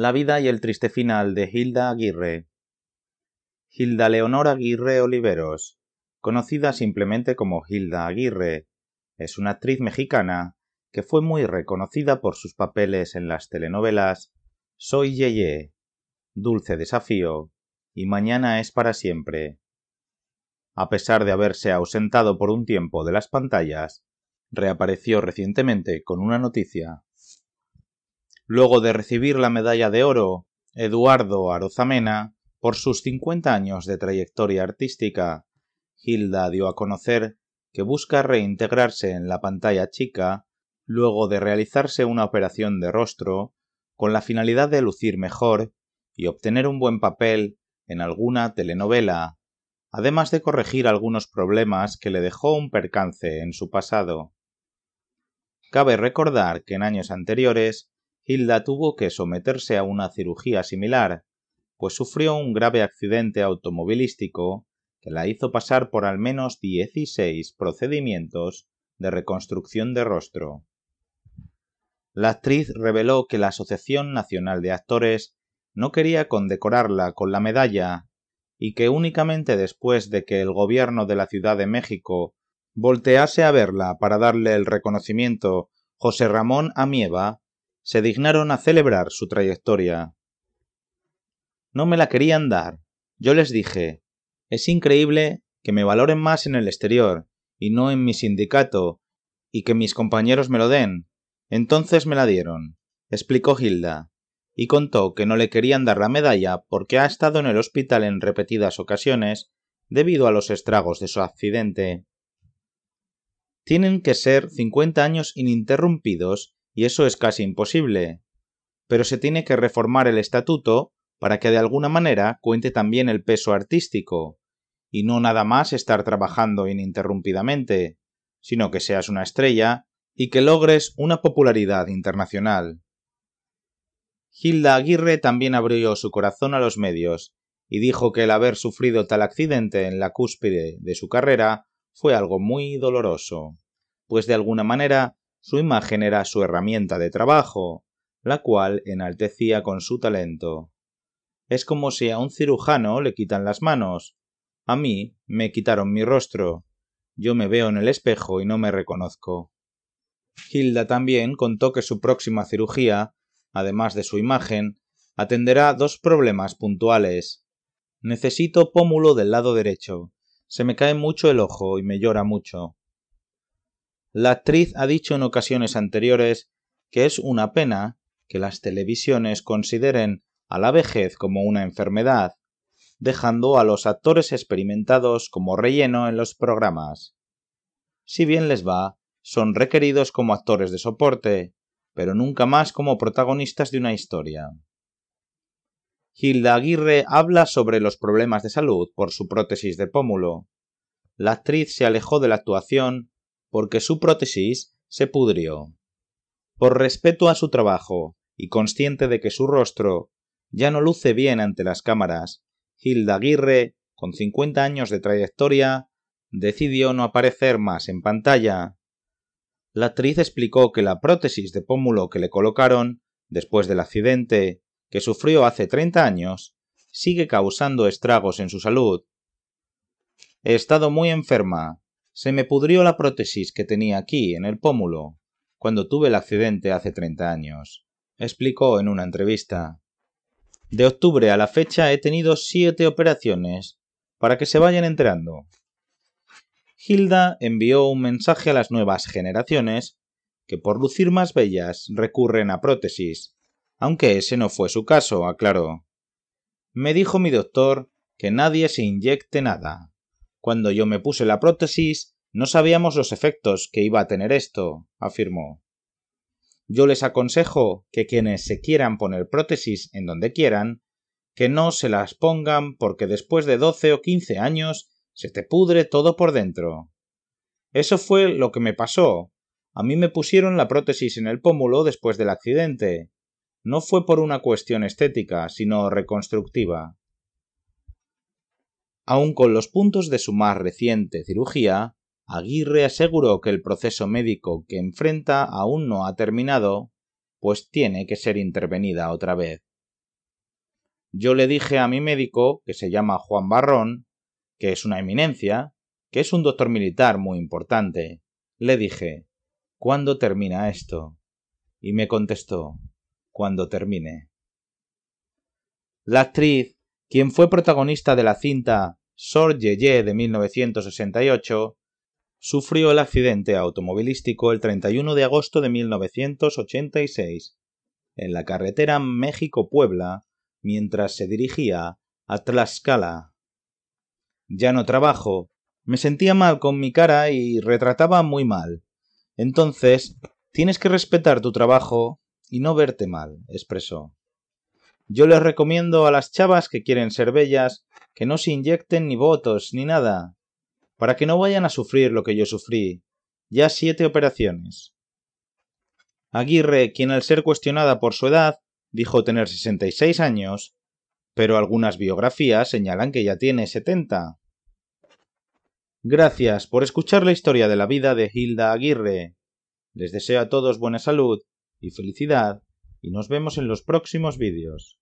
La vida y el triste final de Hilda Aguirre. Hilda Leonora Aguirre Oliveros, conocida simplemente como Hilda Aguirre, es una actriz mexicana que fue muy reconocida por sus papeles en las telenovelas Soy Yeye, Dulce Desafío y Mañana es para siempre. A pesar de haberse ausentado por un tiempo de las pantallas, reapareció recientemente con una noticia luego de recibir la medalla de oro Eduardo Arozamena por sus 50 años de trayectoria artística. Hilda dio a conocer que busca reintegrarse en la pantalla chica luego de realizarse una operación de rostro con la finalidad de lucir mejor y obtener un buen papel en alguna telenovela, además de corregir algunos problemas que le dejó un percance en su pasado. Cabe recordar que en años anteriores Hilda tuvo que someterse a una cirugía similar, pues sufrió un grave accidente automovilístico que la hizo pasar por al menos 16 procedimientos de reconstrucción de rostro. La actriz reveló que la Asociación Nacional de Actores no quería condecorarla con la medalla y que únicamente después de que el gobierno de la Ciudad de México voltease a verla para darle el reconocimiento José Ramón Amieva se dignaron a celebrar su trayectoria. No me la querían dar. Yo les dije, es increíble que me valoren más en el exterior y no en mi sindicato, y que mis compañeros me lo den. Entonces me la dieron, explicó Hilda, y contó que no le querían dar la medalla porque ha estado en el hospital en repetidas ocasiones debido a los estragos de su accidente. Tienen que ser 50 años ininterrumpidos y eso es casi imposible. Pero se tiene que reformar el estatuto para que de alguna manera cuente también el peso artístico, y no nada más estar trabajando ininterrumpidamente, sino que seas una estrella y que logres una popularidad internacional. Hilda Aguirre también abrió su corazón a los medios y dijo que el haber sufrido tal accidente en la cúspide de su carrera fue algo muy doloroso, pues de alguna manera su imagen era su herramienta de trabajo, la cual enaltecía con su talento. Es como si a un cirujano le quitan las manos. A mí me quitaron mi rostro. Yo me veo en el espejo y no me reconozco. Hilda también contó que su próxima cirugía, además de su imagen, atenderá dos problemas puntuales. Necesito pómulo del lado derecho. Se me cae mucho el ojo y me llora mucho. La actriz ha dicho en ocasiones anteriores que es una pena que las televisiones consideren a la vejez como una enfermedad, dejando a los actores experimentados como relleno en los programas. Si bien les va, son requeridos como actores de soporte, pero nunca más como protagonistas de una historia. Hilda Aguirre habla sobre los problemas de salud por su prótesis de pómulo. La actriz se alejó de la actuación porque su prótesis se pudrió. Por respeto a su trabajo y consciente de que su rostro ya no luce bien ante las cámaras, Hilda Aguirre, con 50 años de trayectoria, decidió no aparecer más en pantalla. La actriz explicó que la prótesis de pómulo que le colocaron después del accidente que sufrió hace 30 años sigue causando estragos en su salud. He estado muy enferma, se me pudrió la prótesis que tenía aquí, en el pómulo, cuando tuve el accidente hace 30 años, explicó en una entrevista. De octubre a la fecha he tenido siete operaciones, para que se vayan enterando. Hilda envió un mensaje a las nuevas generaciones que por lucir más bellas recurren a prótesis, aunque ese no fue su caso, aclaró. Me dijo mi doctor que nadie se inyecte nada. Cuando yo me puse la prótesis, no sabíamos los efectos que iba a tener esto, afirmó. Yo les aconsejo que quienes se quieran poner prótesis en donde quieran, que no se las pongan porque después de doce o quince años se te pudre todo por dentro. Eso fue lo que me pasó. A mí me pusieron la prótesis en el pómulo después del accidente. No fue por una cuestión estética, sino reconstructiva. Aun con los puntos de su más reciente cirugía, Aguirre aseguró que el proceso médico que enfrenta aún no ha terminado, pues tiene que ser intervenida otra vez. Yo le dije a mi médico, que se llama Juan Barrón, que es una eminencia, que es un doctor militar muy importante. Le dije, ¿cuándo termina esto? Y me contestó, cuando termine. La actriz, quien fue protagonista de la cinta Sor de 1968, sufrió el accidente automovilístico el 31 de agosto de 1986 en la carretera México-Puebla mientras se dirigía a Tlaxcala. Ya no trabajo, me sentía mal con mi cara y retrataba muy mal. Entonces, tienes que respetar tu trabajo y no verte mal, expresó. Yo les recomiendo a las chavas que quieren ser bellas que no se inyecten ni votos ni nada, para que no vayan a sufrir lo que yo sufrí. Ya siete operaciones. Aguirre, quien al ser cuestionada por su edad, dijo tener 66 años, pero algunas biografías señalan que ya tiene 70. Gracias por escuchar la historia de la vida de Hilda Aguirre. Les deseo a todos buena salud y felicidad y nos vemos en los próximos vídeos.